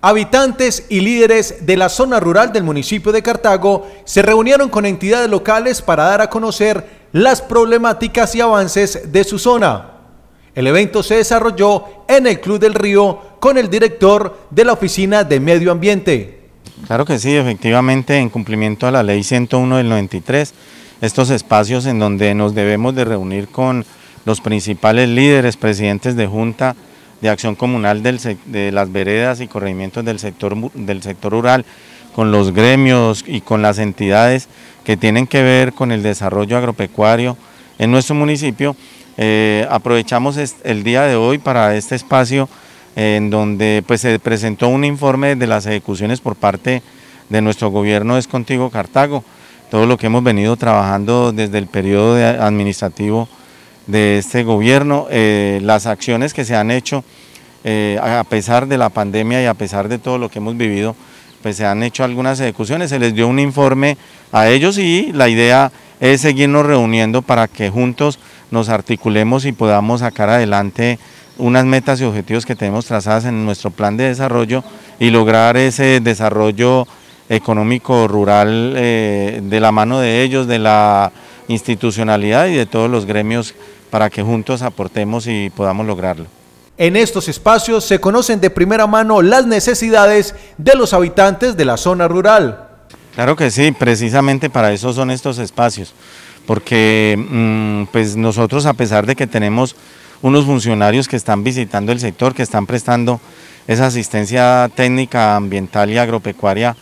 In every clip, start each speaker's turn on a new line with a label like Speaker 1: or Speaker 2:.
Speaker 1: Habitantes y líderes de la zona rural del municipio de Cartago se reunieron con entidades locales para dar a conocer las problemáticas y avances de su zona. El evento se desarrolló en el Club del Río con el director de
Speaker 2: la Oficina de Medio Ambiente. Claro que sí, efectivamente, en cumplimiento a la Ley 101 del 93, estos espacios en donde nos debemos de reunir con los principales líderes, presidentes de junta, de acción comunal de las veredas y corregimientos del sector, del sector rural, con los gremios y con las entidades que tienen que ver con el desarrollo agropecuario en nuestro municipio. Eh, aprovechamos el día de hoy para este espacio eh, en donde pues, se presentó un informe de las ejecuciones por parte de nuestro gobierno Es Contigo Cartago, todo lo que hemos venido trabajando desde el periodo administrativo de este gobierno, eh, las acciones que se han hecho eh, a pesar de la pandemia y a pesar de todo lo que hemos vivido, pues se han hecho algunas ejecuciones, se les dio un informe a ellos y la idea es seguirnos reuniendo para que juntos nos articulemos y podamos sacar adelante unas metas y objetivos que tenemos trazadas en nuestro plan de desarrollo y lograr ese desarrollo económico rural eh, de la mano de ellos, de la institucionalidad y de todos los gremios para que juntos aportemos y podamos lograrlo.
Speaker 1: En estos espacios se conocen de primera mano las necesidades de los habitantes de la zona rural.
Speaker 2: Claro que sí, precisamente para eso son estos espacios, porque mm, pues nosotros a pesar de que tenemos unos funcionarios que están visitando el sector, que están prestando esa asistencia técnica ambiental y agropecuaria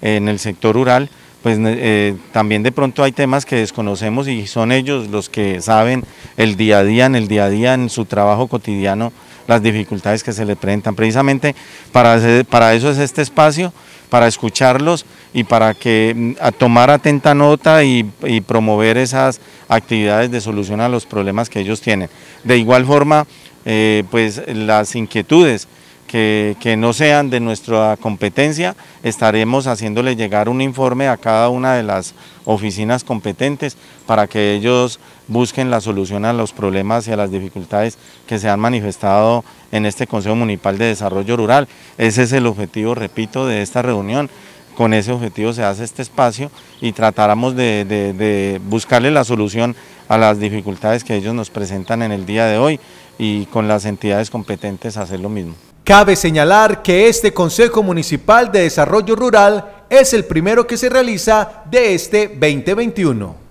Speaker 2: en el sector rural, pues eh, también de pronto hay temas que desconocemos y son ellos los que saben el día a día, en el día a día, en su trabajo cotidiano, las dificultades que se les presentan. Precisamente para, para eso es este espacio, para escucharlos y para que mm, tomar atenta nota y, promover esas actividades de solución a los problemas que ellos tienen. De igual forma, eh, pues las inquietudes que, no sean de nuestra competencia, estaremos haciéndole llegar un informe a cada una de las oficinas competentes para que ellos busquen la solución a los problemas y a las dificultades que se han manifestado en este Consejo Municipal de Desarrollo Rural. Ese es el objetivo, repito, de esta reunión. Con ese objetivo se hace este espacio y tratáramos de buscarle la solución a las dificultades que ellos nos presentan en el día de hoy y con las entidades competentes hacer lo mismo. Cabe señalar que este
Speaker 1: Consejo Municipal de Desarrollo Rural es el primero que se realiza de este 2021.